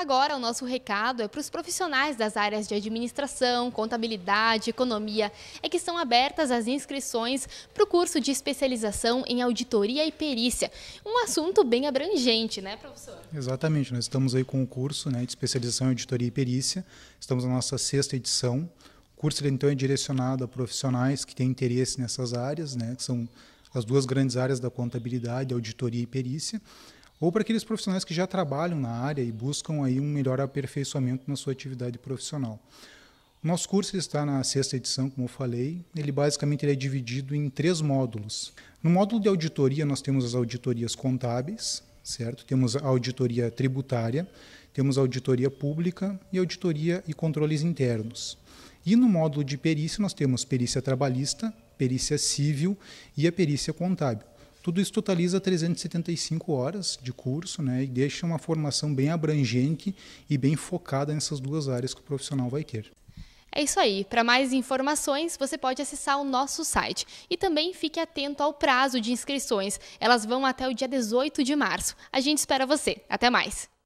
Agora, o nosso recado é para os profissionais das áreas de administração, contabilidade, economia, é que estão abertas as inscrições para o curso de especialização em auditoria e perícia. Um assunto bem abrangente, né, professor? Exatamente. Nós estamos aí com o curso né, de especialização em auditoria e perícia. Estamos na nossa sexta edição. O curso então é direcionado a profissionais que têm interesse nessas áreas, né, que são as duas grandes áreas da contabilidade, auditoria e perícia ou para aqueles profissionais que já trabalham na área e buscam aí um melhor aperfeiçoamento na sua atividade profissional. O nosso curso está na sexta edição, como eu falei. Ele basicamente ele é dividido em três módulos. No módulo de auditoria, nós temos as auditorias contábeis, certo? Temos a auditoria tributária, temos a auditoria pública e auditoria e controles internos. E no módulo de perícia, nós temos perícia trabalhista, perícia civil e a perícia contábil. Tudo isso totaliza 375 horas de curso né, e deixa uma formação bem abrangente e bem focada nessas duas áreas que o profissional vai ter. É isso aí. Para mais informações, você pode acessar o nosso site. E também fique atento ao prazo de inscrições. Elas vão até o dia 18 de março. A gente espera você. Até mais!